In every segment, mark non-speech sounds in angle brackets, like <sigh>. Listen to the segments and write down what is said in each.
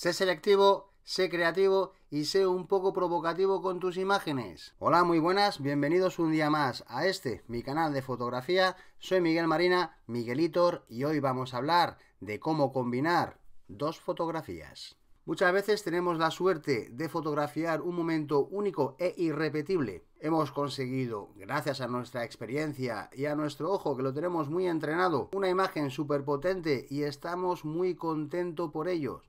Sé selectivo, sé creativo y sé un poco provocativo con tus imágenes. Hola, muy buenas, bienvenidos un día más a este, mi canal de fotografía. Soy Miguel Marina, Miguelitor, y hoy vamos a hablar de cómo combinar dos fotografías. Muchas veces tenemos la suerte de fotografiar un momento único e irrepetible. Hemos conseguido, gracias a nuestra experiencia y a nuestro ojo que lo tenemos muy entrenado, una imagen súper potente y estamos muy contentos por ello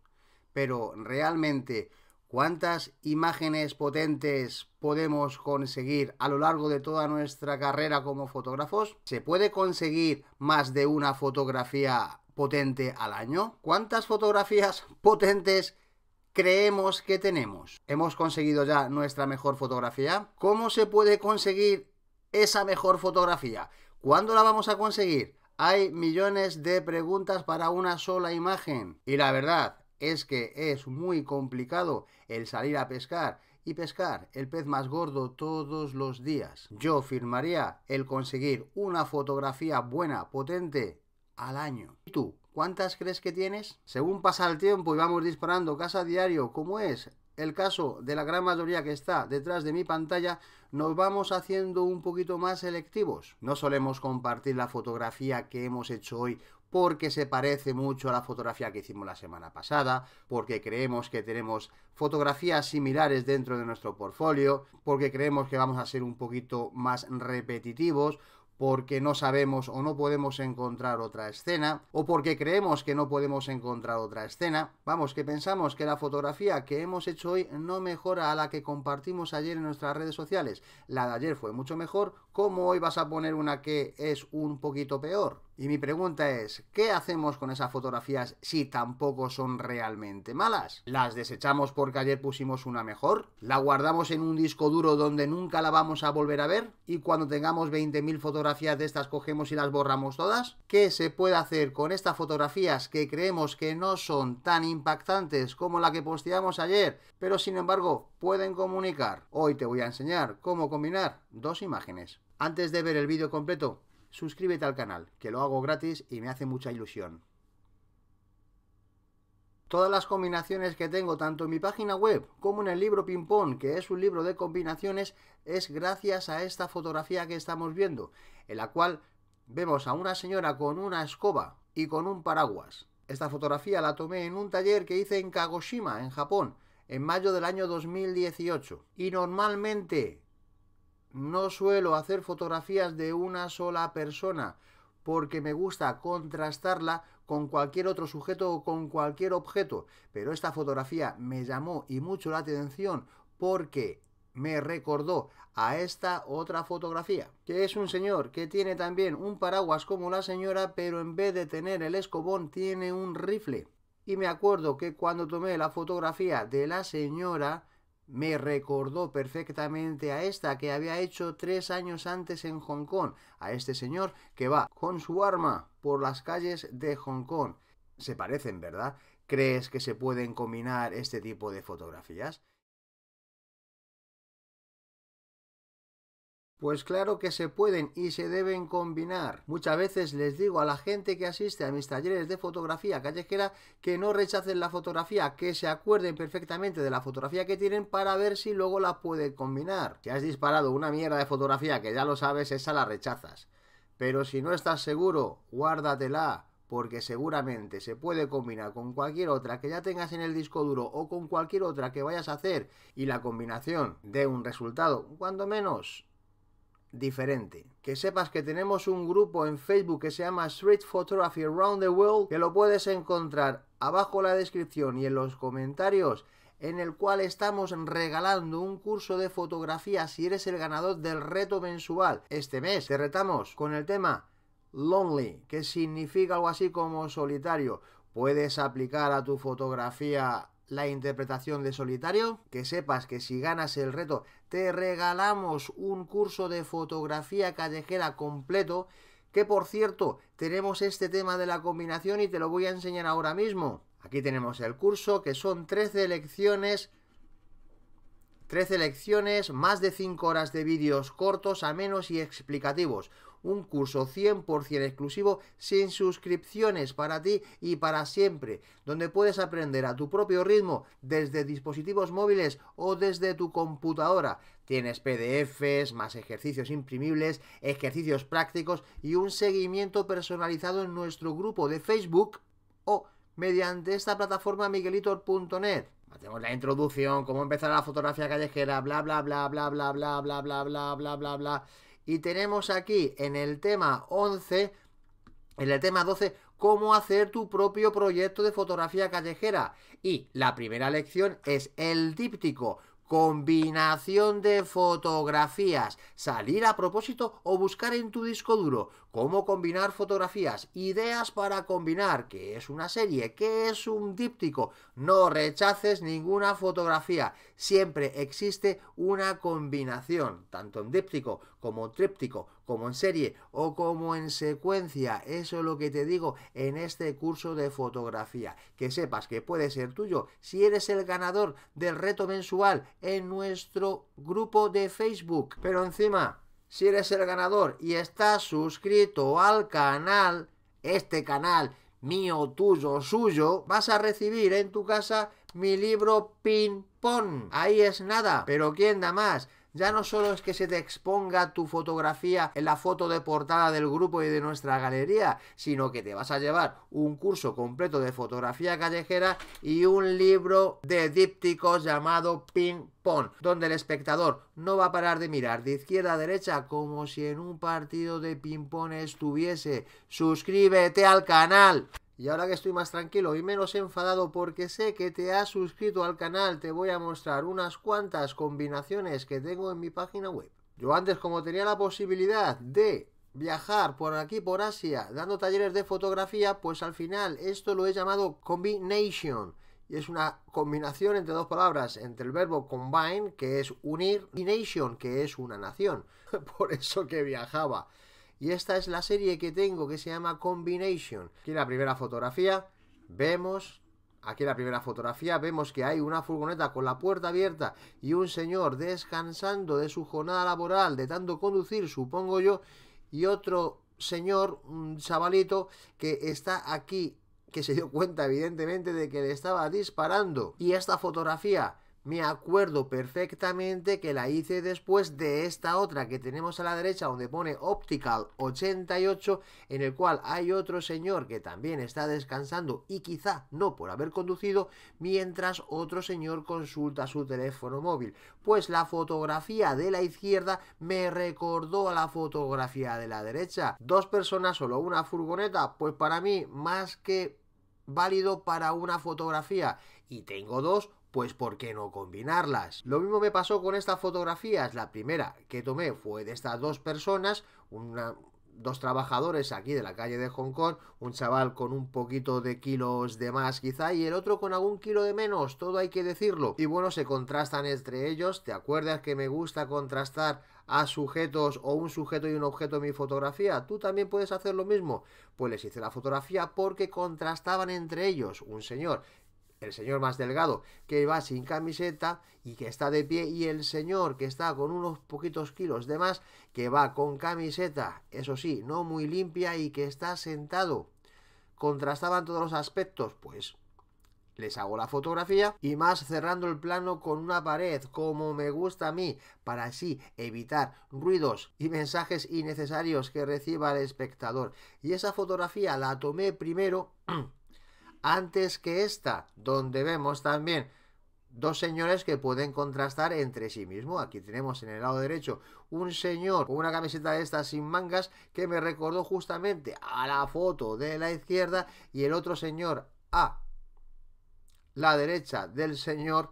pero realmente cuántas imágenes potentes podemos conseguir a lo largo de toda nuestra carrera como fotógrafos? ¿Se puede conseguir más de una fotografía potente al año? ¿Cuántas fotografías <laughs> potentes creemos que tenemos? ¿Hemos conseguido ya nuestra mejor fotografía? ¿Cómo se puede conseguir esa mejor fotografía? ¿Cuándo la vamos a conseguir? Hay millones de preguntas para una sola imagen. Y la verdad es que es muy complicado el salir a pescar y pescar el pez más gordo todos los días. Yo firmaría el conseguir una fotografía buena, potente, al año. ¿Y tú? ¿Cuántas crees que tienes? Según pasa el tiempo y vamos disparando casa diario, como es el caso de la gran mayoría que está detrás de mi pantalla, nos vamos haciendo un poquito más selectivos. No solemos compartir la fotografía que hemos hecho hoy porque se parece mucho a la fotografía que hicimos la semana pasada, porque creemos que tenemos fotografías similares dentro de nuestro portfolio, porque creemos que vamos a ser un poquito más repetitivos porque no sabemos o no podemos encontrar otra escena, o porque creemos que no podemos encontrar otra escena. Vamos, que pensamos que la fotografía que hemos hecho hoy no mejora a la que compartimos ayer en nuestras redes sociales. La de ayer fue mucho mejor, ¿cómo hoy vas a poner una que es un poquito peor? Y mi pregunta es, ¿qué hacemos con esas fotografías si tampoco son realmente malas? ¿Las desechamos porque ayer pusimos una mejor? ¿La guardamos en un disco duro donde nunca la vamos a volver a ver? ¿Y cuando tengamos 20.000 fotografías de estas cogemos y las borramos todas? ¿Qué se puede hacer con estas fotografías que creemos que no son tan impactantes como la que posteamos ayer, pero sin embargo pueden comunicar? Hoy te voy a enseñar cómo combinar dos imágenes. Antes de ver el vídeo completo, suscríbete al canal, que lo hago gratis y me hace mucha ilusión. Todas las combinaciones que tengo tanto en mi página web como en el libro Ping Pong, que es un libro de combinaciones, es gracias a esta fotografía que estamos viendo, en la cual vemos a una señora con una escoba y con un paraguas. Esta fotografía la tomé en un taller que hice en Kagoshima, en Japón, en mayo del año 2018. Y normalmente no suelo hacer fotografías de una sola persona porque me gusta contrastarla con cualquier otro sujeto o con cualquier objeto, pero esta fotografía me llamó y mucho la atención porque me recordó a esta otra fotografía, que es un señor que tiene también un paraguas como la señora, pero en vez de tener el escobón tiene un rifle. Y me acuerdo que cuando tomé la fotografía de la señora, me recordó perfectamente a esta que había hecho tres años antes en Hong Kong, a este señor que va con su arma por las calles de Hong Kong. Se parecen, ¿verdad? ¿Crees que se pueden combinar este tipo de fotografías? Pues claro que se pueden y se deben combinar. Muchas veces les digo a la gente que asiste a mis talleres de fotografía callejera que no rechacen la fotografía, que se acuerden perfectamente de la fotografía que tienen para ver si luego la puede combinar. Si has disparado una mierda de fotografía que ya lo sabes, esa la rechazas. Pero si no estás seguro, guárdatela porque seguramente se puede combinar con cualquier otra que ya tengas en el disco duro o con cualquier otra que vayas a hacer y la combinación dé un resultado, cuando menos diferente. Que sepas que tenemos un grupo en Facebook que se llama Street Photography Around the World, que lo puedes encontrar abajo la descripción y en los comentarios, en el cual estamos regalando un curso de fotografía si eres el ganador del reto mensual. Este mes te retamos con el tema Lonely, que significa algo así como solitario. Puedes aplicar a tu fotografía la interpretación de solitario, que sepas que si ganas el reto te regalamos un curso de fotografía callejera completo, que por cierto tenemos este tema de la combinación y te lo voy a enseñar ahora mismo. Aquí tenemos el curso que son 13 lecciones 13 lecciones, más de 5 horas de vídeos cortos, amenos y explicativos un curso 100% exclusivo sin suscripciones para ti y para siempre, donde puedes aprender a tu propio ritmo desde dispositivos móviles o desde tu computadora. Tienes PDFs, más ejercicios imprimibles, ejercicios prácticos y un seguimiento personalizado en nuestro grupo de Facebook o mediante esta plataforma miguelitor.net. Hacemos la introducción, cómo empezar la fotografía callejera, bla bla bla bla bla bla bla bla bla bla bla bla y tenemos aquí en el tema 11, en el tema 12, cómo hacer tu propio proyecto de fotografía callejera. Y la primera lección es el díptico. Combinación de fotografías, salir a propósito o buscar en tu disco duro Cómo combinar fotografías, ideas para combinar, ¿Qué es una serie, ¿Qué es un díptico. No rechaces ninguna fotografía. Siempre existe una combinación, tanto en díptico como tríptico, como en serie o como en secuencia. Eso es lo que te digo en este curso de fotografía. Que sepas que puede ser tuyo si eres el ganador del reto mensual en nuestro grupo de Facebook. Pero encima, si eres el ganador y estás suscrito al canal, este canal mío, tuyo, suyo, vas a recibir en tu casa mi libro Ping Pong. Ahí es nada, pero ¿quién da más? Ya no solo es que se te exponga tu fotografía en la foto de portada del grupo y de nuestra galería, sino que te vas a llevar un curso completo de fotografía callejera y un libro de dípticos llamado Ping Pong, donde el espectador no va a parar de mirar de izquierda a derecha como si en un partido de ping pong estuviese. Suscríbete al canal. Y ahora que estoy más tranquilo y menos enfadado porque sé que te has suscrito al canal, te voy a mostrar unas cuantas combinaciones que tengo en mi página web. Yo antes como tenía la posibilidad de viajar por aquí, por Asia, dando talleres de fotografía, pues al final esto lo he llamado combination. Y es una combinación entre dos palabras, entre el verbo combine, que es unir, y nation, que es una nación. <laughs> por eso que viajaba. Y esta es la serie que tengo que se llama Combination. Aquí la primera fotografía vemos aquí la primera fotografía vemos que hay una furgoneta con la puerta abierta y un señor descansando de su jornada laboral, de tanto conducir, supongo yo, y otro señor, un chavalito, que está aquí, que se dio cuenta evidentemente de que le estaba disparando. Y esta fotografía me acuerdo perfectamente que la hice después de esta otra que tenemos a la derecha donde pone Optical 88, en el cual hay otro señor que también está descansando y quizá no por haber conducido, mientras otro señor consulta su teléfono móvil. Pues la fotografía de la izquierda me recordó a la fotografía de la derecha. Dos personas, solo una furgoneta, pues para mí más que válido para una fotografía y tengo dos pues ¿por qué no combinarlas? Lo mismo me pasó con estas fotografías. La primera que tomé fue de estas dos personas, dos trabajadores aquí de la calle de Hong Kong, un chaval con un poquito de kilos de más quizá y el otro con algún kilo de menos, todo hay que decirlo. Y bueno, se contrastan entre ellos, ¿te acuerdas que me gusta contrastar a sujetos o un sujeto y un objeto en mi fotografía? ¿Tú también puedes hacer lo mismo? Pues les hice la fotografía porque contrastaban entre ellos un señor el señor más delgado que va sin camiseta y que está de pie y el señor que está con unos poquitos kilos de más que va con camiseta, eso sí, no muy limpia y que está sentado. Contrastaban todos los aspectos, pues les hago la fotografía y más cerrando el plano con una pared, como me gusta a mí, para así evitar ruidos y mensajes innecesarios que reciba el espectador. Y esa fotografía la tomé primero <clears throat> antes que esta, donde vemos también dos señores que pueden contrastar entre sí mismo. Aquí tenemos en el lado derecho un señor con una camiseta de estas sin mangas que me recordó justamente a la foto de la izquierda y el otro señor a la derecha del señor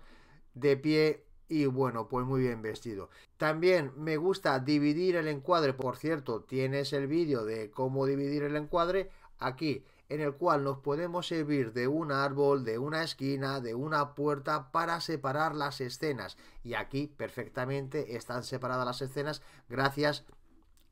de pie y bueno, pues muy bien vestido. También me gusta dividir el encuadre, por cierto, tienes el vídeo de cómo dividir el encuadre aquí en el cual nos podemos servir de un árbol, de una esquina, de una puerta para separar las escenas. Y aquí perfectamente están separadas las escenas gracias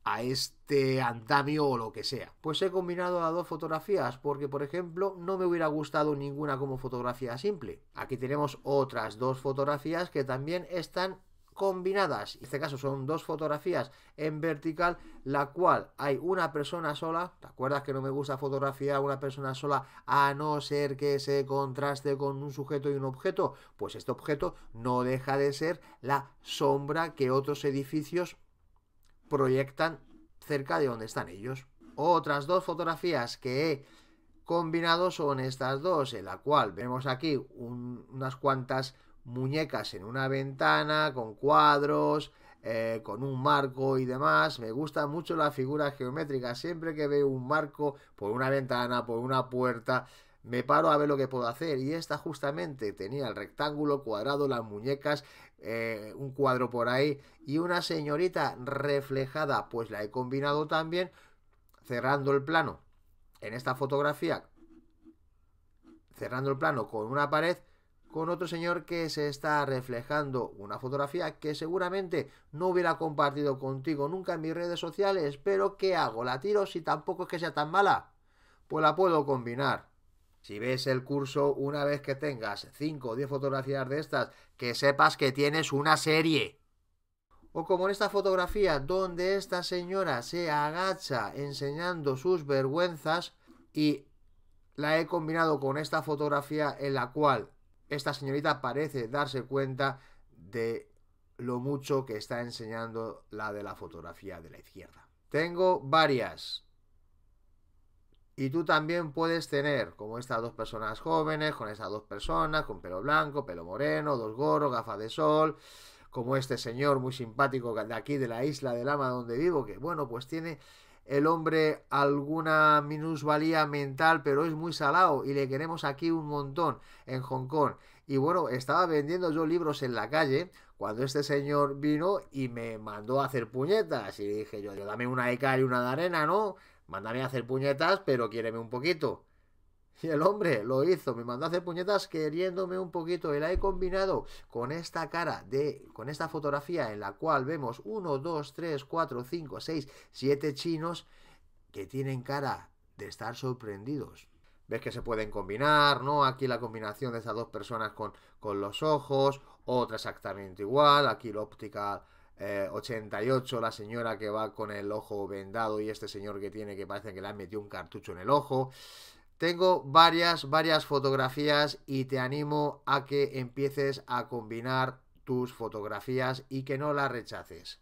a este andamio o lo que sea. Pues he combinado las dos fotografías porque, por ejemplo, no me hubiera gustado ninguna como fotografía simple. Aquí tenemos otras dos fotografías que también están combinadas, en este caso son dos fotografías en vertical, la cual hay una persona sola, ¿te acuerdas que no me gusta fotografiar una persona sola a no ser que se contraste con un sujeto y un objeto? Pues este objeto no deja de ser la sombra que otros edificios proyectan cerca de donde están ellos. Otras dos fotografías que he combinado son estas dos, en la cual vemos aquí unas cuantas muñecas en una ventana, con cuadros, eh, con un marco y demás. Me gusta mucho las figuras geométricas. Siempre que veo un marco por una ventana, por una puerta, me paro a ver lo que puedo hacer. Y esta justamente tenía el rectángulo cuadrado, las muñecas, eh, un cuadro por ahí y una señorita reflejada. Pues la he combinado también cerrando el plano en esta fotografía. Cerrando el plano con una pared con otro señor que se está reflejando una fotografía que seguramente no hubiera compartido contigo nunca en mis redes sociales, pero ¿qué hago? ¿La tiro si tampoco es que sea tan mala? Pues la puedo combinar. Si ves el curso, una vez que tengas 5 o 10 fotografías de estas, que sepas que tienes una serie. O como en esta fotografía donde esta señora se agacha enseñando sus vergüenzas y la he combinado con esta fotografía en la cual esta señorita parece darse cuenta de lo mucho que está enseñando la de la fotografía de la izquierda. Tengo varias. Y tú también puedes tener, como estas dos personas jóvenes, con estas dos personas, con pelo blanco, pelo moreno, dos gorros, gafas de sol, como este señor muy simpático de aquí de la isla del ama donde vivo, que bueno, pues tiene el hombre alguna minusvalía mental, pero es muy salado y le queremos aquí un montón en Hong Kong. Y bueno, estaba vendiendo yo libros en la calle cuando este señor vino y me mandó a hacer puñetas. Y dije yo, yo dame una de cal y una de arena, ¿no? Mándame a hacer puñetas, pero quiéreme un poquito. Y el hombre lo hizo, me mandó a hacer puñetas queriéndome un poquito y la he combinado con esta cara de, con esta fotografía en la cual vemos 1, 2, 3, 4, 5, 6, 7 chinos que tienen cara de estar sorprendidos. Ves que se pueden combinar, ¿no? Aquí la combinación de estas dos personas con, con los ojos, otra exactamente igual, aquí la óptica 88, eh, la señora que va con el ojo vendado y este señor que tiene que parece que le han metido un cartucho en el ojo. Tengo varias, varias fotografías y te animo a que empieces a combinar tus fotografías y que no las rechaces.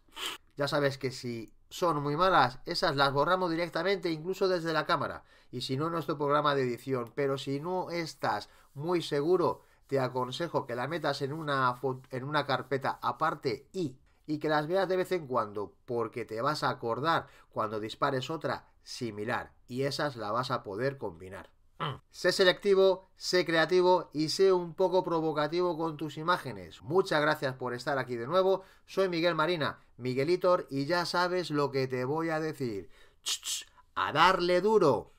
Ya sabes que si son muy malas, esas las borramos directamente incluso desde la cámara. Y si no, nuestro programa de edición. Pero si no estás muy seguro, te aconsejo que la metas en una, en una carpeta aparte y, y que las veas de vez en cuando, porque te vas a acordar cuando dispares otra similar y esas la vas a poder combinar. Mm. Sé selectivo, sé creativo y sé un poco provocativo con tus imágenes. Muchas gracias por estar aquí de nuevo. Soy Miguel Marina, Miguelitor, y ya sabes lo que te voy a decir. a darle duro.